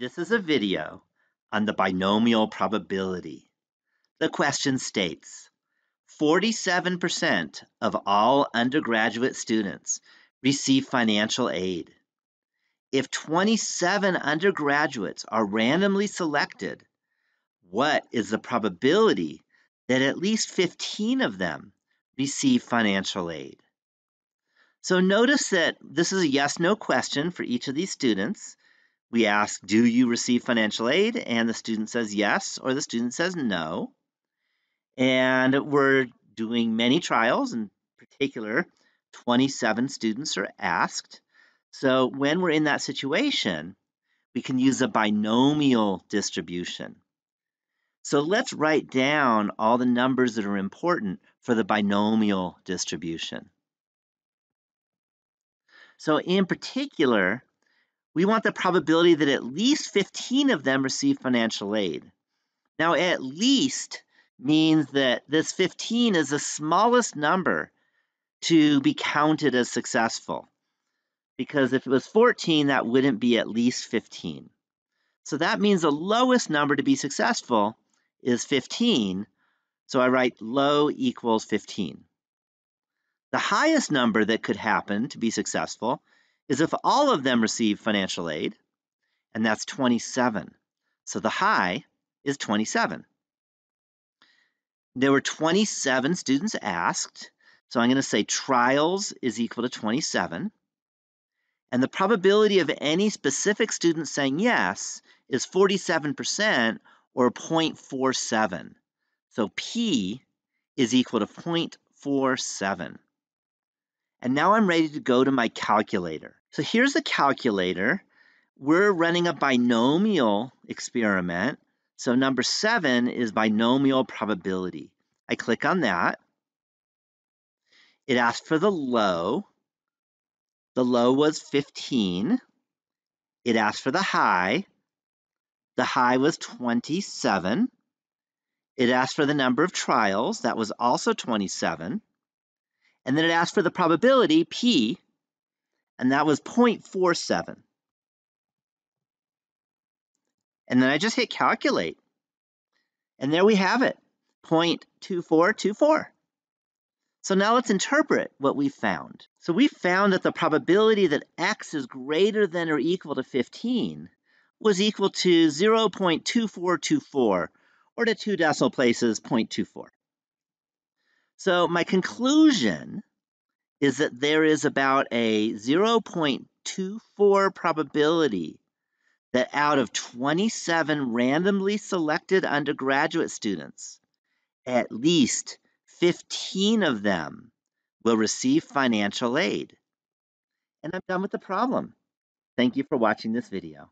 This is a video on the binomial probability. The question states 47% of all undergraduate students receive financial aid. If 27 undergraduates are randomly selected, what is the probability that at least 15 of them receive financial aid? So notice that this is a yes no question for each of these students. We ask, Do you receive financial aid? And the student says yes, or the student says no. And we're doing many trials, in particular, 27 students are asked. So when we're in that situation, we can use a binomial distribution. So let's write down all the numbers that are important for the binomial distribution. So in particular, we want the probability that at least 15 of them receive financial aid. Now, at least means that this 15 is the smallest number to be counted as successful. Because if it was 14, that wouldn't be at least 15. So that means the lowest number to be successful is 15. So I write low equals 15. The highest number that could happen to be successful is if all of them receive financial aid, and that's 27. So the high is 27. There were 27 students asked, so I'm going to say trials is equal to 27. And the probability of any specific student saying yes is 47% or 0.47. So P is equal to 0.47. And now I'm ready to go to my calculator. So here's the calculator. We're running a binomial experiment. So number seven is binomial probability. I click on that. It asked for the low. The low was 15. It asked for the high. The high was 27. It asked for the number of trials. That was also 27. And then it asked for the probability, P, and that was 0.47. And then I just hit calculate. And there we have it, 0.2424. So now let's interpret what we found. So we found that the probability that x is greater than or equal to 15 was equal to 0.2424, or to two decimal places, 0.24. So my conclusion is that there is about a 0.24 probability that out of 27 randomly selected undergraduate students, at least 15 of them will receive financial aid. And I'm done with the problem. Thank you for watching this video.